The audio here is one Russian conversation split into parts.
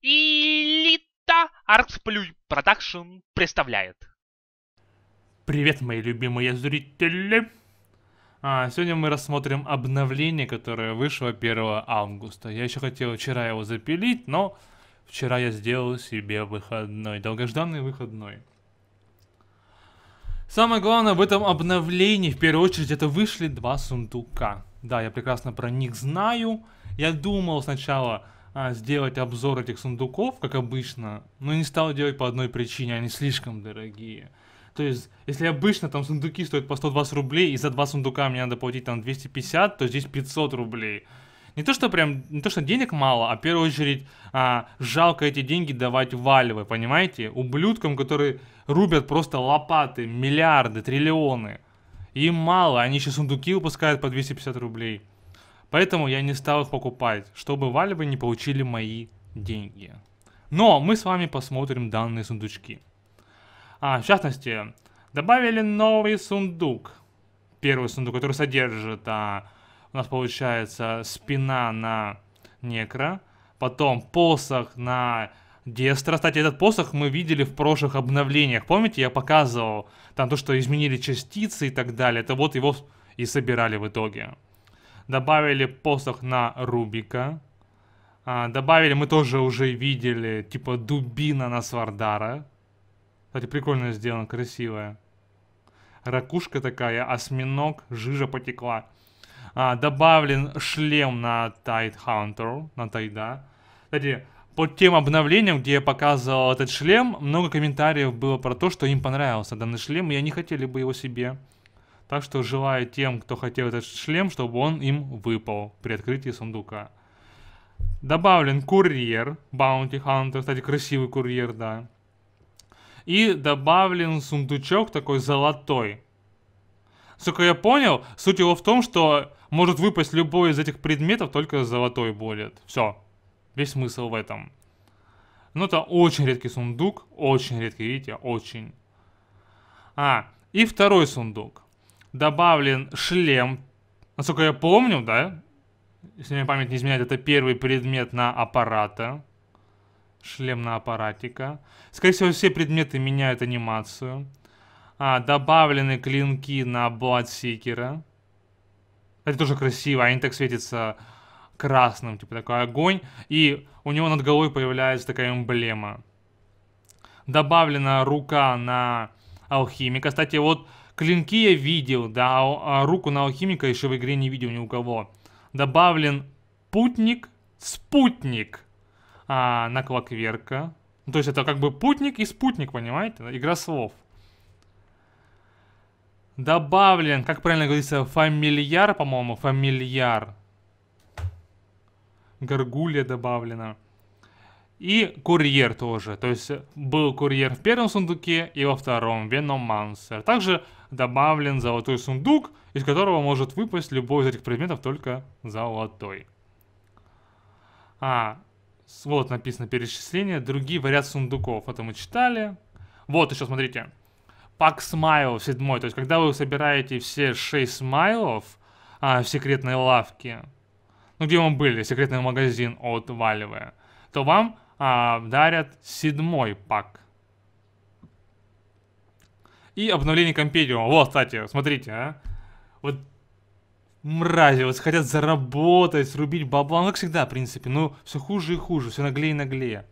Элита Артсплюй Продакшн представляет. Привет, мои любимые зрители! А, сегодня мы рассмотрим обновление, которое вышло 1 августа. Я еще хотел вчера его запилить, но вчера я сделал себе выходной, долгожданный выходной. Самое главное в этом обновлении, в первую очередь, это вышли два сундука. Да, я прекрасно про них знаю. Я думал сначала, а, сделать обзор этих сундуков, как обычно, но не стал делать по одной причине, они слишком дорогие. То есть, если обычно там сундуки стоят по 120 рублей, и за два сундука мне надо платить там 250, то здесь 500 рублей. Не то, что прям, не то, что денег мало, а в первую очередь а, жалко эти деньги давать Валевой, понимаете? Ублюдкам, которые рубят просто лопаты, миллиарды, триллионы. Им мало, они еще сундуки выпускают по 250 рублей. Поэтому я не стал их покупать, чтобы Valve не получили мои деньги. Но мы с вами посмотрим данные сундучки. А, в частности, добавили новый сундук. Первый сундук, который содержит, а, у нас получается, спина на некро, потом посох на Дестра. Кстати, этот посох мы видели в прошлых обновлениях. Помните, я показывал там то, что изменили частицы и так далее. Это вот его и собирали в итоге добавили посох на Рубика. А, добавили, мы тоже уже видели, типа дубина на Свардара. Кстати, прикольно сделано, красивая. Ракушка такая, осьминог, жижа потекла. А, добавлен шлем на Tide Хантер, на Тайда. Кстати, под тем обновлением, где я показывал этот шлем, много комментариев было про то, что им понравился данный шлем, и они хотели бы его себе. Так что желаю тем, кто хотел этот шлем, чтобы он им выпал при открытии сундука. Добавлен курьер Bounty Hunter, кстати, красивый курьер, да. И добавлен сундучок такой золотой. Сколько я понял, суть его в том, что может выпасть любой из этих предметов, только золотой будет. Все. Весь смысл в этом. Ну, это очень редкий сундук. Очень редкий, видите, очень. А, и второй сундук добавлен шлем. Насколько я помню, да? Если мне память не изменяет, это первый предмет на аппарата. Шлем на аппаратика. Скорее всего, все предметы меняют анимацию. А, добавлены клинки на Бладсикера. Это тоже красиво. Они так светятся красным, типа такой огонь. И у него над головой появляется такая эмблема. Добавлена рука на алхимика. Кстати, вот Клинки я видел, да, а, а руку на алхимика еще в игре не видел ни у кого. Добавлен путник, спутник а, на клокверка. Ну, то есть это как бы путник и спутник, понимаете? Игра слов. Добавлен, как правильно говорится, фамильяр, по-моему, фамильяр. Гаргулья добавлена. И курьер тоже. То есть был курьер в первом сундуке и во втором, Venom Monster. Также добавлен золотой сундук, из которого может выпасть любой из этих предметов, только золотой. А, вот написано перечисление, другие вариант сундуков. Это мы читали. Вот еще, смотрите. Пак смайл седьмой. То есть, когда вы собираете все шесть смайлов а, в секретной лавке, ну, где мы были, секретный магазин от Валевая, то вам а, дарят седьмой пак. И обновление Компедиума. Вот, кстати, смотрите, а. Вот мрази, вот хотят заработать, срубить бабла. Ну, как всегда, в принципе. Ну, все хуже и хуже, все наглее и наглее.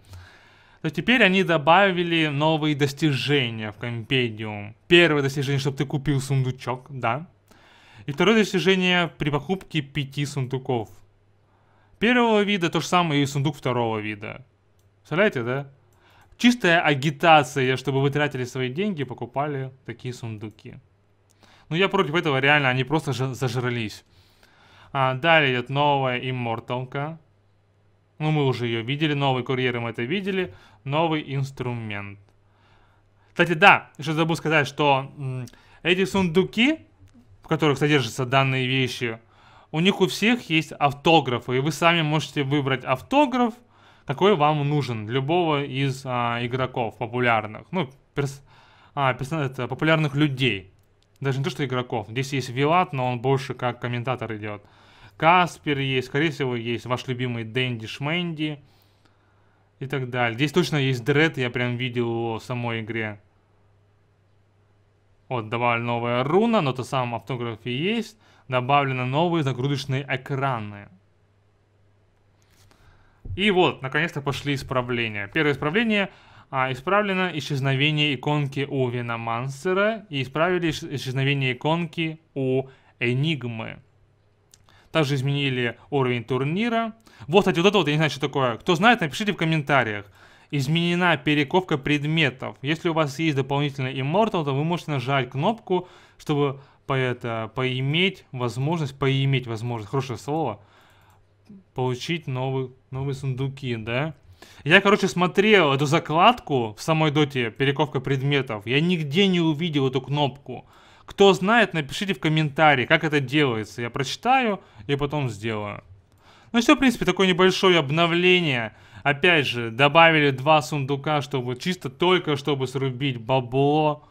То теперь они добавили новые достижения в Компедиум. Первое достижение, чтобы ты купил сундучок, да. И второе достижение при покупке пяти сундуков. Первого вида то же самое и сундук второго вида. Представляете, да? Чистая агитация, чтобы вы тратили свои деньги и покупали такие сундуки. Ну я против этого, реально, они просто зажрались. А, далее идет новая имморталка. Ну мы уже ее видели, новый курьер мы это видели. Новый инструмент. Кстати, да, еще забыл сказать, что эти сундуки, в которых содержатся данные вещи, у них у всех есть автографы. И вы сами можете выбрать автограф, какой вам нужен, любого из а, игроков популярных, ну, перс, а, перс, это, популярных людей. Даже не то, что игроков. Здесь есть Вилат, но он больше как комментатор идет. Каспер есть, скорее всего, есть ваш любимый Дэнди Шменди и так далее. Здесь точно есть Дред, я прям видел его в самой игре. Вот, добавлена новая руна, но то сам автографии есть. Добавлены новые загрузочные экраны. И вот, наконец-то пошли исправления. Первое исправление а, исправлено исчезновение иконки у Виномансера и исправили исчезновение иконки у Энигмы. Также изменили уровень турнира. Вот, кстати, вот это вот, я не знаю, что такое. Кто знает, напишите в комментариях. Изменена перековка предметов. Если у вас есть дополнительный Immortal, то вы можете нажать кнопку, чтобы по это, поиметь возможность, поиметь возможность, хорошее слово, получить новый, новые сундуки, да? Я, короче, смотрел эту закладку в самой доте «Перековка предметов». Я нигде не увидел эту кнопку. Кто знает, напишите в комментарии, как это делается. Я прочитаю и потом сделаю. Ну все, в принципе, такое небольшое обновление. Опять же, добавили два сундука, чтобы чисто только чтобы срубить бабло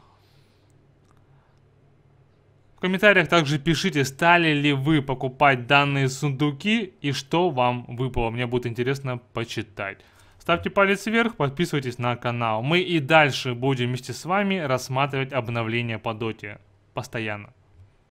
комментариях также пишите, стали ли вы покупать данные сундуки и что вам выпало. Мне будет интересно почитать. Ставьте палец вверх, подписывайтесь на канал. Мы и дальше будем вместе с вами рассматривать обновления по доте. Постоянно.